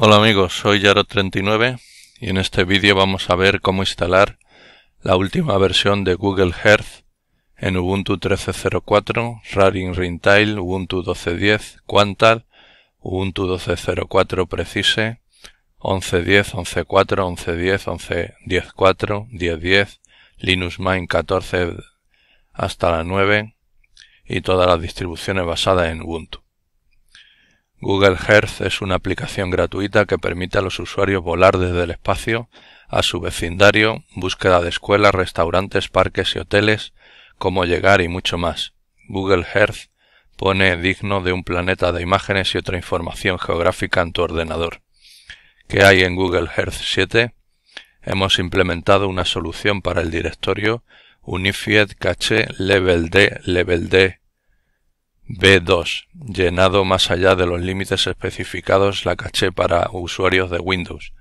Hola amigos, soy yaro 39 y en este vídeo vamos a ver cómo instalar la última versión de Google Earth en Ubuntu 13.04, Raring Rintail, Ubuntu 12.10, Quantal, Ubuntu 12.04 Precise, 11.10, 11.4, 11.10, 11.10.4, 10.10, Linux Mint 14 hasta la 9 y todas las distribuciones basadas en Ubuntu. Google Earth es una aplicación gratuita que permite a los usuarios volar desde el espacio a su vecindario, búsqueda de escuelas, restaurantes, parques y hoteles, cómo llegar y mucho más. Google Earth pone digno de un planeta de imágenes y otra información geográfica en tu ordenador. ¿Qué hay en Google Earth 7? Hemos implementado una solución para el directorio Unified Cache Level D Level D B2. Llenado más allá de los límites especificados la caché para usuarios de Windows.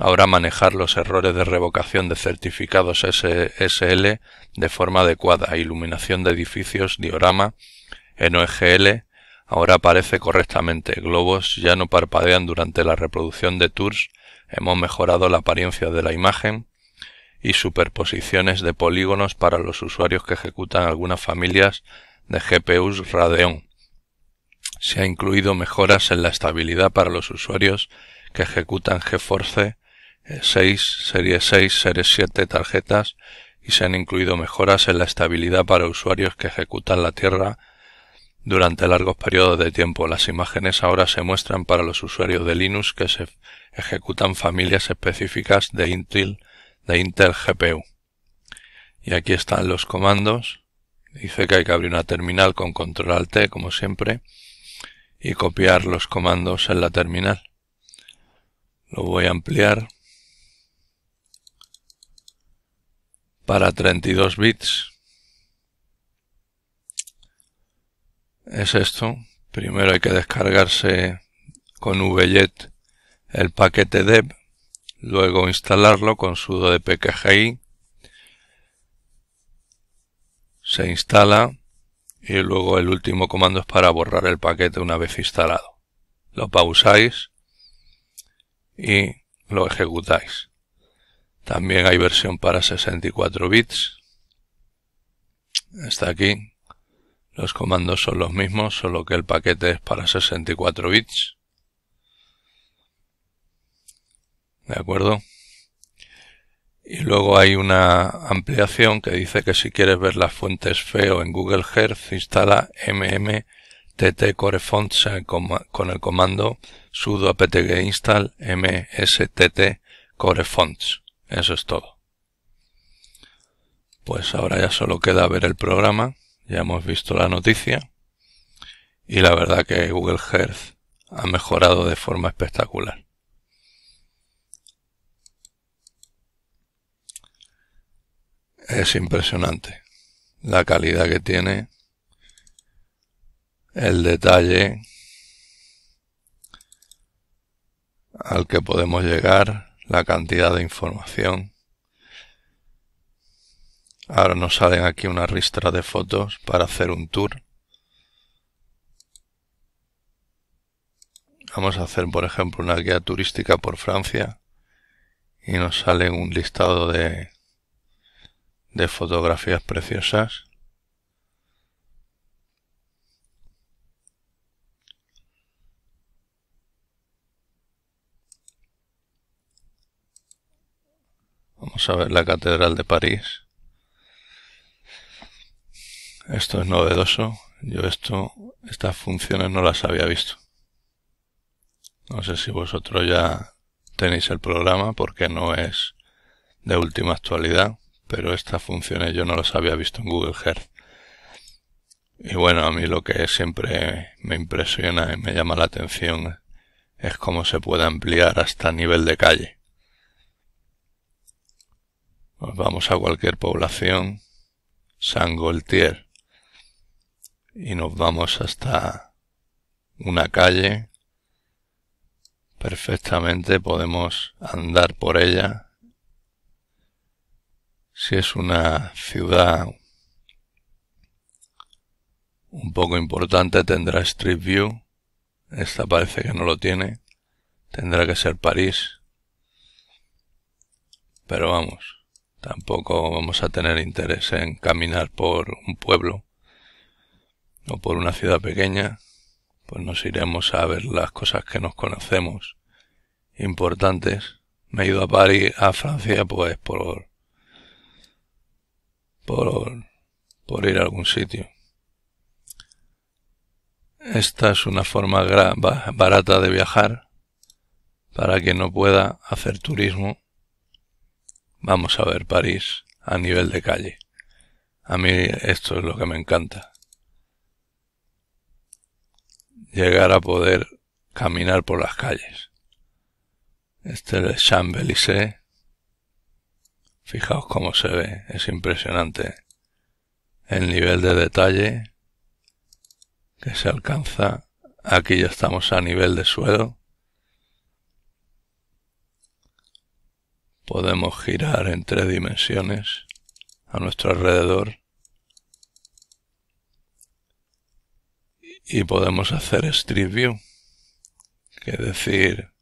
Ahora manejar los errores de revocación de certificados SSL de forma adecuada, iluminación de edificios, diorama, en NOGL, ahora aparece correctamente, globos ya no parpadean durante la reproducción de tours, hemos mejorado la apariencia de la imagen y superposiciones de polígonos para los usuarios que ejecutan algunas familias de GPUs Radeon. Se ha incluido mejoras en la estabilidad para los usuarios que ejecutan GeForce 6, e Serie 6, Serie 7 tarjetas y se han incluido mejoras en la estabilidad para usuarios que ejecutan la Tierra durante largos periodos de tiempo. Las imágenes ahora se muestran para los usuarios de Linux que se ejecutan familias específicas de Intel, de Intel GPU. Y aquí están los comandos. Dice que hay que abrir una terminal con control alt T, como siempre, y copiar los comandos en la terminal. Lo voy a ampliar para 32 bits. Es esto. Primero hay que descargarse con VJet el paquete dev, luego instalarlo con sudo dpkgi se instala y luego el último comando es para borrar el paquete una vez instalado. Lo pausáis y lo ejecutáis. También hay versión para 64 bits. Está aquí. Los comandos son los mismos, solo que el paquete es para 64 bits. ¿De acuerdo? Y luego hay una ampliación que dice que si quieres ver las fuentes FEO en Google Earth, instala mmttcorefonts con el comando sudo apt install msttcorefonts. Eso es todo. Pues ahora ya solo queda ver el programa. Ya hemos visto la noticia. Y la verdad que Google Earth ha mejorado de forma espectacular. es impresionante. La calidad que tiene, el detalle al que podemos llegar, la cantidad de información. Ahora nos salen aquí una ristra de fotos para hacer un tour. Vamos a hacer, por ejemplo, una guía turística por Francia y nos sale un listado de de fotografías preciosas. Vamos a ver la Catedral de París. Esto es novedoso. Yo esto, estas funciones no las había visto. No sé si vosotros ya tenéis el programa porque no es de última actualidad pero estas funciones yo no las había visto en Google Earth. Y bueno, a mí lo que siempre me impresiona y me llama la atención es cómo se puede ampliar hasta nivel de calle. Nos pues vamos a cualquier población, San Goltier, y nos vamos hasta una calle. Perfectamente podemos andar por ella si es una ciudad un poco importante tendrá Street View. Esta parece que no lo tiene. Tendrá que ser París. Pero vamos, tampoco vamos a tener interés en caminar por un pueblo o por una ciudad pequeña. Pues nos iremos a ver las cosas que nos conocemos importantes. Me he ido a París, a Francia, pues por por, ir a algún sitio. Esta es una forma barata de viajar para quien no pueda hacer turismo. Vamos a ver París a nivel de calle. A mí esto es lo que me encanta. Llegar a poder caminar por las calles. Este es el Champs-Élysées Fijaos cómo se ve, es impresionante el nivel de detalle que se alcanza. Aquí ya estamos a nivel de suelo. Podemos girar en tres dimensiones a nuestro alrededor. Y podemos hacer Street View, que es decir,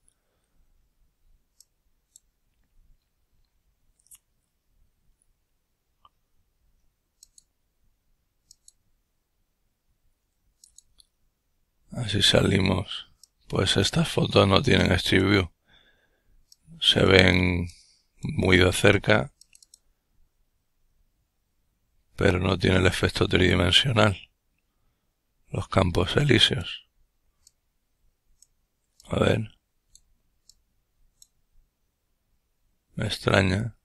Así salimos. Pues estas fotos no tienen Street View. Se ven muy de cerca, pero no tiene el efecto tridimensional. Los campos elíseos. A ver. Me extraña.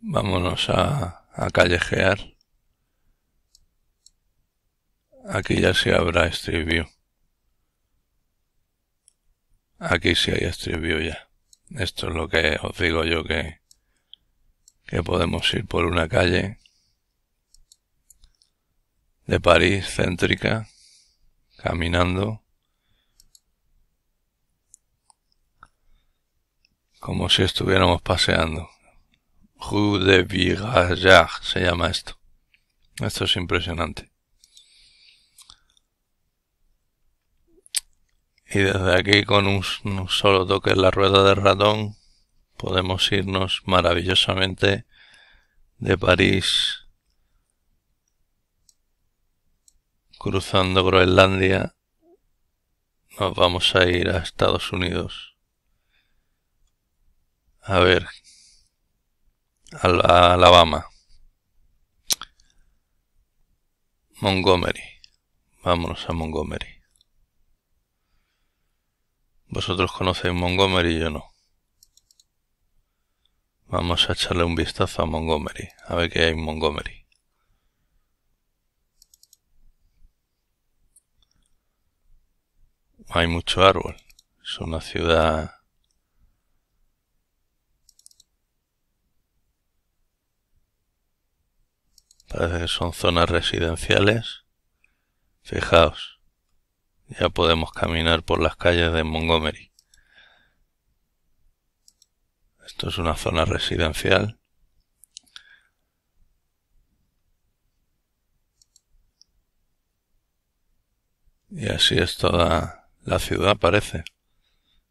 Vámonos a a callejear. Aquí ya se habrá Street View. Aquí si hay Street View ya. Esto es lo que os digo yo que, que podemos ir por una calle de París céntrica, caminando, como si estuviéramos paseando. Rue de Viraillard se llama esto. Esto es impresionante. Y desde aquí con un, solo toque en la rueda de ratón podemos irnos maravillosamente de París cruzando Groenlandia nos vamos a ir a Estados Unidos. A ver, Alabama. Montgomery. Vámonos a Montgomery. Vosotros conocéis Montgomery, yo no. Vamos a echarle un vistazo a Montgomery, a ver qué hay en Montgomery. Hay mucho árbol. Es una ciudad Parece que son zonas residenciales. Fijaos, ya podemos caminar por las calles de Montgomery. Esto es una zona residencial. Y así es toda la ciudad, parece.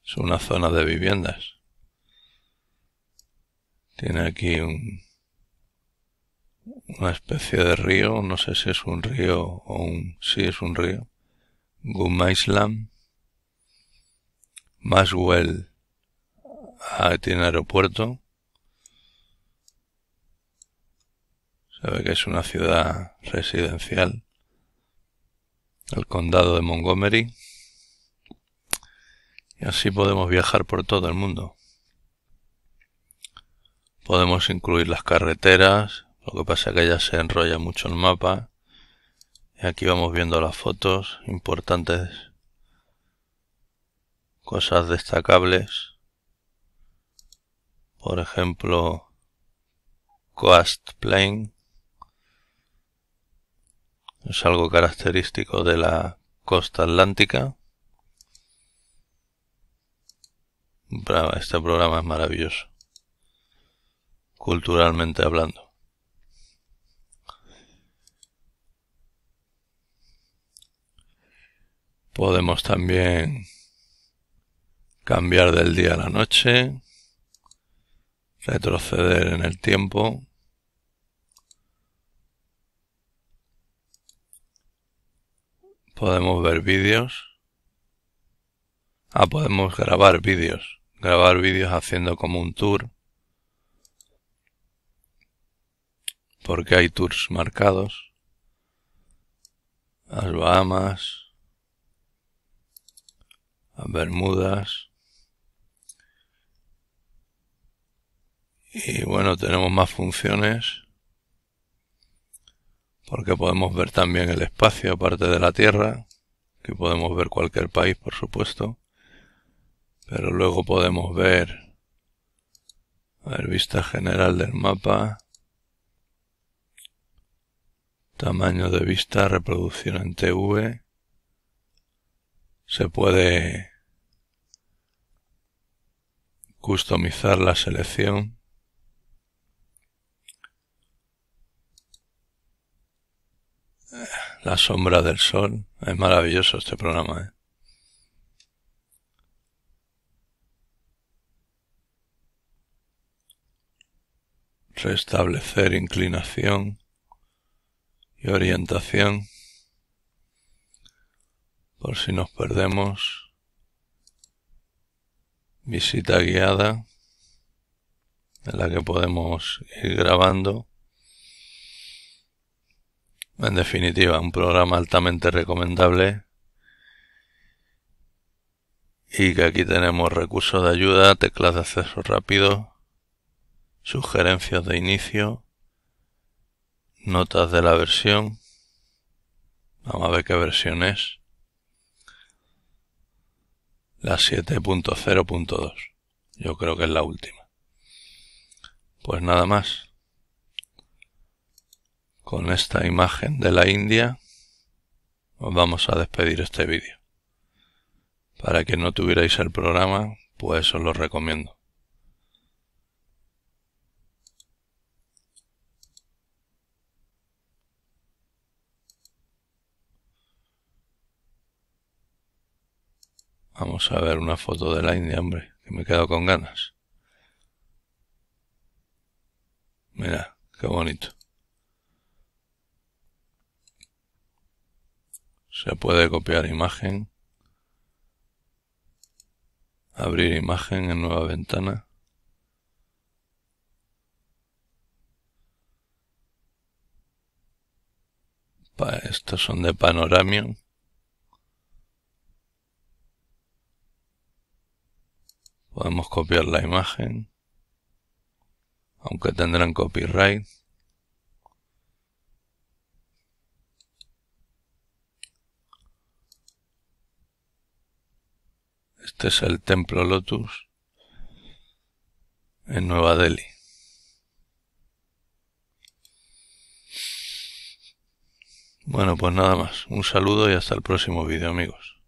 Es una zona de viviendas. Tiene aquí un, una especie de río, no sé si es un río o un... sí es un río, Islam Maswell ah, tiene aeropuerto, se ve que es una ciudad residencial, el condado de Montgomery, y así podemos viajar por todo el mundo. Podemos incluir las carreteras, lo que pasa es que ya se enrolla mucho el mapa. Y aquí vamos viendo las fotos importantes. Cosas destacables. Por ejemplo, Coast Plain. Es algo característico de la costa atlántica. Este programa es maravilloso, culturalmente hablando. Podemos también cambiar del día a la noche, retroceder en el tiempo. Podemos ver vídeos. Ah, podemos grabar vídeos. Grabar vídeos haciendo como un tour. Porque hay tours marcados. Las Bahamas. Bermudas. Y bueno, tenemos más funciones porque podemos ver también el espacio aparte de la Tierra, que podemos ver cualquier país, por supuesto, pero luego podemos ver, a ver, vista general del mapa, tamaño de vista, reproducción en TV, se puede Customizar la selección. La sombra del sol. Es maravilloso este programa. ¿eh? Restablecer inclinación y orientación por si nos perdemos visita guiada en la que podemos ir grabando. En definitiva, un programa altamente recomendable y que aquí tenemos recursos de ayuda, teclas de acceso rápido, sugerencias de inicio, notas de la versión. Vamos a ver qué versión es. La 7.0.2. Yo creo que es la última. Pues nada más. Con esta imagen de la India os vamos a despedir este vídeo. Para que no tuvierais el programa, pues os lo recomiendo. Vamos a ver una foto de la India, hombre, que me quedo con ganas. Mira, qué bonito. Se puede copiar imagen. Abrir imagen en nueva ventana. Estos estas son de Panoramion. Podemos copiar la imagen, aunque tendrán copyright. Este es el templo Lotus en Nueva Delhi. Bueno, pues nada más. Un saludo y hasta el próximo vídeo, amigos.